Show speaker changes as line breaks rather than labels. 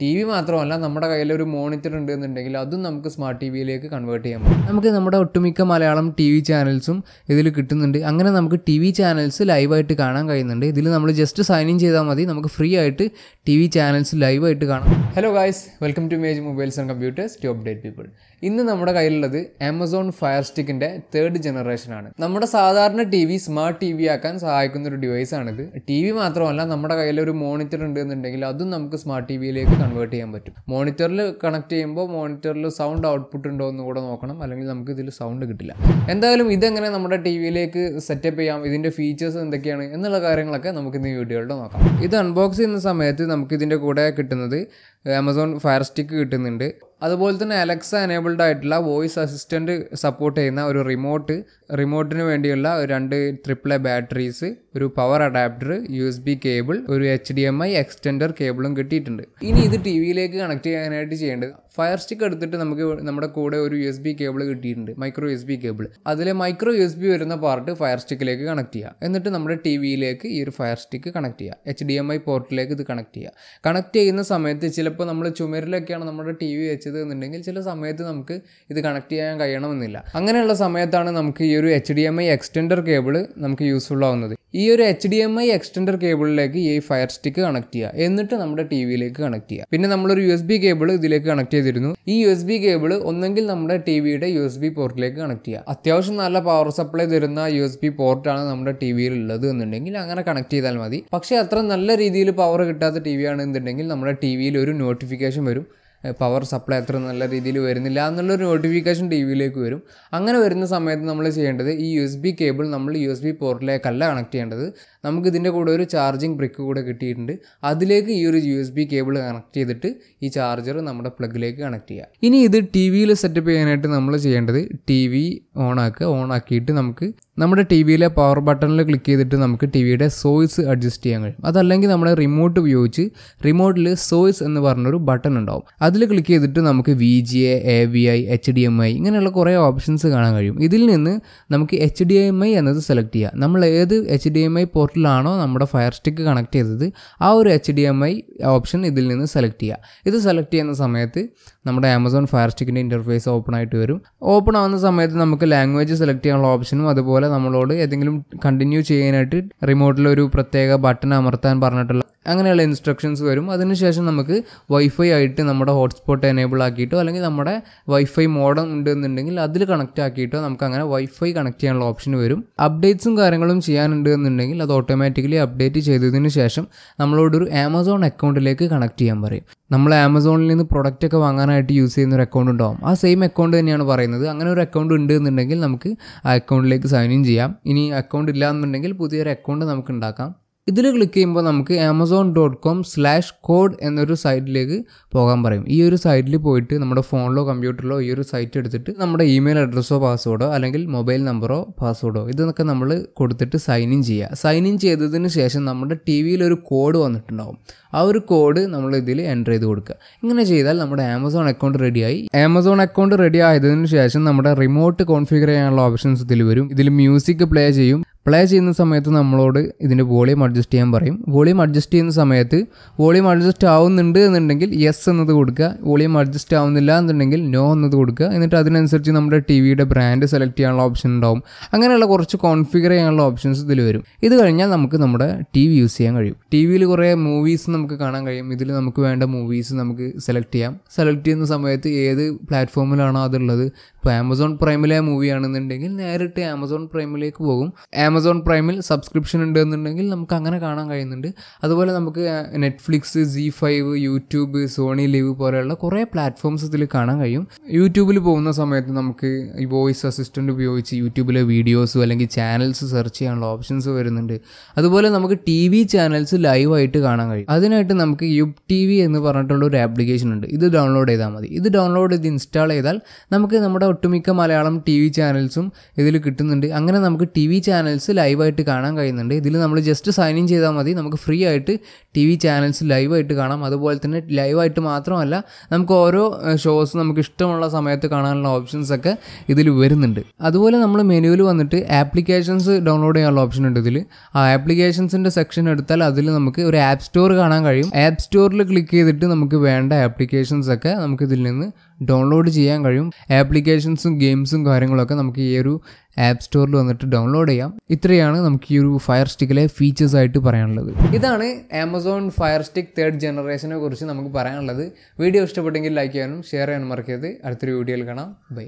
T V മാത്രമല്ല നമ്മുടെ കയ്യിൽ ഒരു മോണിറ്റർ ഉണ്ട് എന്നുണ്ടെങ്കിൽ അതും നമുക്ക് സ്മാർട്ട് ടി വിയിലേക്ക് കൺവേർട്ട് ചെയ്യാം നമുക്ക് നമ്മുടെ ഒട്ടുമിക്ക മലയാളം ടി വി ചാനൽസും ഇതിൽ കിട്ടുന്നുണ്ട് അങ്ങനെ നമുക്ക് ടി വി ചാനൽസ് ലൈവായിട്ട് കാണാൻ കഴിയുന്നുണ്ട് ഇതിൽ നമ്മൾ ജസ്റ്റ് സൈൻ ഇൻ ചെയ്താൽ മതി നമുക്ക് ഫ്രീ ആയിട്ട് ടി വി ചാനൽസ് ലൈവായിട്ട് കാണാം ഹലോ ഗായ്സ് വെൽക്കം ടു മേജ് mobiles and computers to update people ഇന്ന് നമ്മുടെ കയ്യിലുള്ളത് ആമസോൺ ഫയർ സ്റ്റിക്കിന്റെ തേർഡ് ആണ് നമ്മുടെ സാധാരണ T V smart T V ആക്കാൻ സഹായിക്കുന്ന ഒരു ഡിവൈസ് ഡിവൈസാണിത് ടി വി മാത്രമല്ല നമ്മുടെ കയ്യിൽ ഒരു മോണിറ്റർ ഉണ്ട് എന്നുണ്ടെങ്കിൽ അതും നമുക്ക് സ്മാർട്ട് ടി വിയിലേക്ക് കൺവേർട്ട് ചെയ്യാൻ പറ്റും മോണിറ്ററിൽ കണക്ട് ചെയ്യുമ്പോൾ മോണിറ്ററിൽ സൗണ്ട് ഔട്ട്പുട്ട് ഉണ്ടോ എന്ന് കൂടെ നോക്കണം അല്ലെങ്കിൽ നമുക്ക് ഇതിൽ സൗണ്ട് കിട്ടില്ല എന്തായാലും ഇതെങ്ങനെ നമ്മുടെ ടി വിയിലേക്ക് സെറ്റപ്പ് ചെയ്യാം ഇതിന്റെ ഫീച്ചേഴ്സ് എന്തൊക്കെയാണ് എന്നുള്ള കാര്യങ്ങളൊക്കെ നമുക്ക് ഇന്ന് വീഡിയോയിലൂടെ നോക്കാം ഇത് അൺബോക്സ് ചെയ്യുന്ന സമയത്ത് നമുക്ക് ഇതിന്റെ കൂടെ കിട്ടുന്നത് ആമസോൺ ഫയർ സ്റ്റിക്ക് കിട്ടുന്നുണ്ട് അതുപോലെ തന്നെ അലക്സ എനേബിൾഡ് ആയിട്ടുള്ള വോയിസ് അസിസ്റ്റൻറ്റ് സപ്പോർട്ട് ചെയ്യുന്ന ഒരു റിമോട്ട് റിമോട്ടിന് വേണ്ടിയുള്ള രണ്ട് ട്രിപ്പിൾ എ ബാറ്ററീസ് ഒരു power adapter U S B cable ഒരു H D M I extender കേബിളും കിട്ടിയിട്ടുണ്ട് ഇനി ഇത് ടി വിയിലേക്ക് കണക്ട് ചെയ്യാനായിട്ട് ചെയ്യേണ്ടത് ഫയർ സ്റ്റിക്ക് എടുത്തിട്ട് നമുക്ക് നമ്മുടെ കൂടെ ഒരു യു എസ് ബി കേബിൾ കിട്ടിയിട്ടുണ്ട് micro U S B cable അതിലെ മൈക്രോ യു എസ് ബി വരുന്ന പാർട്ട് ഫയർ സ്റ്റിക്കിലേക്ക് കണക്ട് ചെയ്യുക എന്നിട്ട് നമ്മുടെ ടി വിയിലേക്ക് ഈ ഒരു ഫയർ സ്റ്റിക്ക് കണക്ട് ചെയ്യുക എച്ച് ഡി എം ഐ പോർട്ടിലേക്ക് ഇത് കണക്ട് ചെയ്യുക കണക്ട് ചെയ്യുന്ന സമയത്ത് ചിലപ്പോൾ നമ്മൾ ചുമരിലൊക്കെയാണ് നമ്മുടെ ടി വി വെച്ചത് ചെയ്തതെന്നുണ്ടെങ്കിൽ ചില സമയത്ത് നമുക്ക് ഇത് കണക്ട് ചെയ്യാൻ കഴിയണമെന്നില്ല അങ്ങനെയുള്ള സമയത്താണ് നമുക്ക് ഈ ഒരു H D M I extender cable നമുക്ക് യൂസ്ഫുൾ ആവുന്നത് ഈ ഒരു എച്ച് ഡി എം ഐ എക്സ്റ്റൻഡർ കേബിളിലേക്ക് ഈ ഫയർ സ്റ്റിക്ക് കണക്ട് ചെയ്യുക എന്നിട്ട് നമ്മുടെ ടി വിയിലേക്ക് കണക്ട് ചെയ്യുക പിന്നെ നമ്മളൊരു യു എസ് ബി കേബിൾ ഇതിലേക്ക് കണക്ട് ചെയ്തിരുന്നു ഈ യു എസ് ബി കേബിൾ ഒന്നെങ്കിൽ നമ്മുടെ ടി വിയുടെ യു എസ് ബി പോർട്ടിലേക്ക് കണക്ട് ചെയ്യുക അത്യാവശ്യം നല്ല പവർ സപ്ലൈ തരുന്ന യു എസ് ബി പോർട്ടാണ് നമ്മുടെ ടി വിയിൽ ഉള്ളത് എന്നുണ്ടെങ്കിൽ അങ്ങനെ കണക്ട് ചെയ്താൽ മതി പക്ഷേ അത്ര നല്ല രീതിയിൽ പവർ കിട്ടാത്ത ടി വി ആണെന്നുണ്ടെങ്കിൽ നമ്മുടെ ടി വിയിൽ ഒരു നോട്ടിഫിക്കേഷൻ വരും പവർ സപ്ലൈ അത്ര നല്ല രീതിയിൽ വരുന്നില്ല എന്നുള്ളൊരു നോട്ടിഫിക്കേഷൻ ടി വിയിലേക്ക് വരും അങ്ങനെ വരുന്ന സമയത്ത് നമ്മൾ ചെയ്യേണ്ടത് ഈ യു എസ് ബി കേബിൾ നമ്മൾ യു എസ് ബി പോർട്ടിലേക്കല്ല കണക്ട് ചെയ്യേണ്ടത് നമുക്ക് ഇതിൻ്റെ കൂടെ ഒരു ചാർജിങ് ബ്രിക്ക് കൂടെ കിട്ടിയിട്ടുണ്ട് അതിലേക്ക് ഈ ഒരു U S B cable connect ചെയ്തിട്ട് ഈ ചാർജർ നമ്മുടെ പ്ലഗിലേക്ക് കണക്ട് ചെയ്യുക ഇനി ഇത് ടി വിയിൽ സെറ്റപ്പ് ചെയ്യാനായിട്ട് നമ്മൾ ചെയ്യേണ്ടത് ടി വി ഓൺ ആക്കുക ഓൺ ആക്കിയിട്ട് നമുക്ക് നമ്മുടെ ടി വിയിലെ പവർ ബട്ടണിൽ ക്ലിക്ക് ചെയ്തിട്ട് നമുക്ക് ടി വിയുടെ സോയിസ് അഡ്ജസ്റ്റ് ചെയ്യാൻ കഴിയും അതല്ലെങ്കിൽ നമ്മുടെ റിമോട്ട് ഉപയോഗിച്ച് റിമോട്ടിൽ സോയിസ് എന്ന് പറഞ്ഞൊരു ബട്ടൺ ഉണ്ടാവും അത് അതിൽ ക്ലിക്ക് ചെയ്തിട്ട് നമുക്ക് V G A A V I H D M I ഇങ്ങനെയുള്ള കുറേ ഓപ്ഷൻസ് കാണാൻ കഴിയും ഇതിൽ നിന്ന് നമുക്ക് എച്ച് ഡി എം ഐ എന്നത് സെലക്ട് ചെയ്യാം നമ്മൾ ഏത് എച്ച് ഡി എം ഐ പോർട്ടലാണോ നമ്മുടെ ഫയർ സ്റ്റിക്ക് കണക്ട് ചെയ്തത് ആ ഒരു H D M I option ഇതിൽ നിന്ന് സെലക്ട് ചെയ്യുക ഇത് സെലക്ട് ചെയ്യുന്ന സമയത്ത് നമ്മുടെ ആമസോൺ ഫയർ സ്റ്റിക്കിൻ്റെ ഇൻ്റർഫേസ് ഓപ്പൺ ആയിട്ട് വരും ഓപ്പൺ ആവുന്ന സമയത്ത് നമുക്ക് ലാംഗ്വേജ് സെലക്ട് ചെയ്യാനുള്ള ഓപ്ഷനും അതുപോലെ നമ്മളോട് ഏതെങ്കിലും കണ്ടിന്യൂ ചെയ്യാനായിട്ട് റിമോട്ടിൽ ഒരു പ്രത്യേക ബട്ടൺ അമർത്താൻ പറഞ്ഞിട്ടുള്ള അങ്ങനെയുള്ള ഇൻസ്ട്രക്ഷൻസ് വരും അതിനുശേഷം നമുക്ക് വൈഫൈ ആയിട്ട് നമ്മുടെ ഹോട്ട്സ്പോട്ട് എനേബിൾ ആക്കിയിട്ടോ അല്ലെങ്കിൽ നമ്മുടെ വൈഫൈ മോഡം ഉണ്ട് എന്നുണ്ടെങ്കിൽ അതിൽ കണക്റ്റ് ആക്കിയിട്ടോ നമുക്ക് അങ്ങനെ വൈഫൈ കണക്ട് ചെയ്യാനുള്ള ഓപ്ഷൻ വരും അപ്ഡേറ്റ്സും കാര്യങ്ങളും ചെയ്യാനുണ്ട് എന്നുണ്ടെങ്കിൽ അത് ഓട്ടോമാറ്റിക്കലി അപ്ഡേറ്റ് ചെയ്തതിന് ശേഷം നമ്മളോടൊരു ആമസോൺ അക്കൗണ്ടിലേക്ക് കണക്ട് ചെയ്യാൻ പറയും നമ്മൾ ആമസോണിൽ നിന്ന് പ്രൊഡക്റ്റ് ഒക്കെ വാങ്ങാനായിട്ട് യൂസ് ചെയ്യുന്ന ഒരു അക്കൗണ്ട് ഉണ്ടാവും ആ സെയിം അക്കൗണ്ട് തന്നെയാണ് പറയുന്നത് അങ്ങനെ ഒരു അക്കൗണ്ട് ഉണ്ട് എന്നുണ്ടെങ്കിൽ നമുക്ക് ആ അക്കൗണ്ടിലേക്ക് സൈൻ ഇൻ ചെയ്യാം ഇനി അക്കൗണ്ട് ഇല്ല എന്നുണ്ടെങ്കിൽ പുതിയൊരു അക്കൗണ്ട് നമുക്ക് ഉണ്ടാക്കാം ഇതിൽ ക്ലിക്ക് ചെയ്യുമ്പോൾ നമുക്ക് Amazon dot com slash code എന്നൊരു സൈറ്റിലേക്ക് പോകാൻ പറയും ഈ ഒരു സൈറ്റിൽ പോയിട്ട് നമ്മുടെ ഫോണിലോ കമ്പ്യൂട്ടറിലോ ഈ ഒരു സൈറ്റ് എടുത്തിട്ട് നമ്മുടെ ഇമെയിൽ അഡ്രസ്സോ പാസ്വേഡോ അല്ലെങ്കിൽ മൊബൈൽ നമ്പറോ പാസ്വേഡോ ഇതൊക്കെ നമ്മൾ കൊടുത്തിട്ട് സൈൻ ഇൻ ചെയ്യുക സൈൻ ഇൻ ചെയ്തതിന് ശേഷം നമ്മുടെ ടി വിയിൽ ഒരു കോഡ് വന്നിട്ടുണ്ടാവും ആ ഒരു കോഡ് നമ്മൾ ഇതിൽ എൻ്റർ ചെയ്ത് കൊടുക്കുക ഇങ്ങനെ ചെയ്താൽ നമ്മുടെ ആമസോൺ അക്കൗണ്ട് റെഡിയായി ആമസോൺ അക്കൗണ്ട് റെഡി ആയതിനു ശേഷം നമ്മുടെ റിമോട്ട് കോൺഫിഗർ ചെയ്യാനുള്ള ഓപ്ഷൻസ് ഇതിൽ വരും ഇതിൽ മ്യൂസിക് പ്ലേ ചെയ്യും പ്ലേ ചെയ്യുന്ന സമയത്ത് നമ്മളോട് ഇതിൻ്റെ വോളിയം അഡ്ജസ്റ്റ് ചെയ്യാൻ പറയും വോളിയം അഡ്ജസ്റ്റ് ചെയ്യുന്ന സമയത്ത് വോളിയം അഡ്ജസ്റ്റ് ആവുന്നുണ്ട് എന്നുണ്ടെങ്കിൽ യെസ് എന്നത് കൊടുക്കുക വോളിയം അഡ്ജസ്റ്റ് ആവുന്നില്ല എന്നുണ്ടെങ്കിൽ നോ എന്നത് കൊടുക്കുക എന്നിട്ട് അതിനനുസരിച്ച് നമ്മുടെ ടി വിയുടെ ബ്രാൻഡ് സെലക്ട് ചെയ്യാനുള്ള ഓപ്ഷൻ ഉണ്ടാവും അങ്ങനെയുള്ള കുറച്ച് കോൺഫിഗർ ചെയ്യാനുള്ള ഓപ്ഷൻസ് ഇതിൽ വരും ഇത് കഴിഞ്ഞാൽ നമുക്ക് നമ്മുടെ ടി വി യൂസ് ചെയ്യാൻ കഴിയും ടി വിയിൽ കുറേ മൂവീസ് നമുക്ക് കാണാൻ കഴിയും ഇതിൽ നമുക്ക് വേണ്ട മൂവീസ് നമുക്ക് സെലക്ട് ചെയ്യാം സെലക്ട് ചെയ്യുന്ന സമയത്ത് ഏത് പ്ലാറ്റ്ഫോമിലാണോ അതുള്ളത് ഇപ്പോൾ ആമസോൺ പ്രൈമിലെ മൂവിയാണെന്നുണ്ടെങ്കിൽ നേരിട്ട് ആമസോൺ പ്രൈമിലേക്ക് പോകും ആമസോൺ പ്രൈമിൽ സബ്സ്ക്രിപ്ഷൻ ഉണ്ട് എന്നുണ്ടെങ്കിൽ നമുക്ക് അങ്ങനെ കാണാൻ കഴിയുന്നുണ്ട് അതുപോലെ നമുക്ക് Netflix Zee five YouTube Sony Liv പോലെയുള്ള കുറേ പ്ലാറ്റ്ഫോംസ് ഇതിൽ കാണാൻ കഴിയും യൂട്യൂബിൽ പോകുന്ന സമയത്ത് നമുക്ക് ഈ വോയിസ് അസിസ്റ്റൻ്റ് ഉപയോഗിച്ച് യൂട്യൂബിലെ വീഡിയോസും അല്ലെങ്കിൽ ചാനൽസ് സെർച്ച് ചെയ്യാനുള്ള ഓപ്ഷൻസ് വരുന്നുണ്ട് അതുപോലെ നമുക്ക് ടി വി ചാനൽസ് ലൈവായിട്ട് കാണാൻ കഴിയും അതിനായിട്ട് നമുക്ക് യുബ് ടി വി എന്ന് പറഞ്ഞിട്ടുള്ള ഒരു ആപ്ലിക്കേഷൻ ഉണ്ട് ഇത് ഡൗൺലോഡ് ചെയ്താൽ മതി ഇത് ഡൗൺലോഡ് ചെയ്ത് ഇൻസ്റ്റാൾ ചെയ്താൽ നമുക്ക് നമ്മുടെ ഒട്ടുമിക്ക മലയാളം ടി വി ചാനൽസും ഇതിൽ കിട്ടുന്നുണ്ട് അങ്ങനെ നമുക്ക് ടി വി ചാനൽസ് ചാനൽസ് ലൈവായിട്ട് കാണാൻ കഴിയുന്നുണ്ട് ഇതിൽ നമ്മൾ ജസ്റ്റ് സൈൻ ഇൻ ചെയ്താൽ മതി നമുക്ക് ഫ്രീ ആയിട്ട് ടി വി ചാനൽസ് ലൈവായിട്ട് കാണാം അതുപോലെ തന്നെ ലൈവായിട്ട് മാത്രമല്ല നമുക്ക് ഓരോ ഷോസ് നമുക്ക് ഇഷ്ടമുള്ള സമയത്ത് കാണാനുള്ള ഓപ്ഷൻസ് ഒക്കെ ഇതിൽ വരുന്നുണ്ട് അതുപോലെ നമ്മൾ മെനുവിൽ വന്നിട്ട് ആപ്ലിക്കേഷൻസ് ഡൗൺലോഡ് ചെയ്യാനുള്ള ഓപ്ഷൻ ഉണ്ട് ഇതിൽ ആ ആപ്ലിക്കേഷൻസിൻ്റെ സെക്ഷൻ എടുത്താൽ അതിൽ നമുക്ക് ഒരു ആപ്പ് സ്റ്റോർ കാണാൻ കഴിയും ആപ്പ് സ്റ്റോറിൽ ക്ലിക്ക് ചെയ്തിട്ട് നമുക്ക് വേണ്ട ആപ്ലിക്കേഷൻസ് ഒക്കെ നമുക്ക് ഇതിൽ നിന്ന് ഡൗൺലോഡ് ചെയ്യാൻ കഴിയും ആപ്ലിക്കേഷൻസും ഗെയിംസും കാര്യങ്ങളൊക്കെ നമുക്ക് ഈ ഒരു ആപ്പ് സ്റ്റോറിൽ വന്നിട്ട് ഡൗൺലോഡ് ചെയ്യാം ഇത്രയാണ് നമുക്ക് ഈ ഒരു ഫയർ സ്റ്റിക്കിലെ ഫീച്ചേഴ്സ് ആയിട്ട് പറയാനുള്ളത് ഇതാണ് ആമസോൺ ഫയർ സ്റ്റിക്ക് തേർഡ് ജനറേഷനെ കുറിച്ച് നമുക്ക് പറയാനുള്ളത് വീഡിയോ ഇഷ്ടപ്പെട്ടെങ്കിൽ ലൈക്ക് ചെയ്യാനും ഷെയർ ചെയ്യാനും മറക്കരുത് അടുത്തൊരു വീഡിയോയിൽ കാണാം ബൈ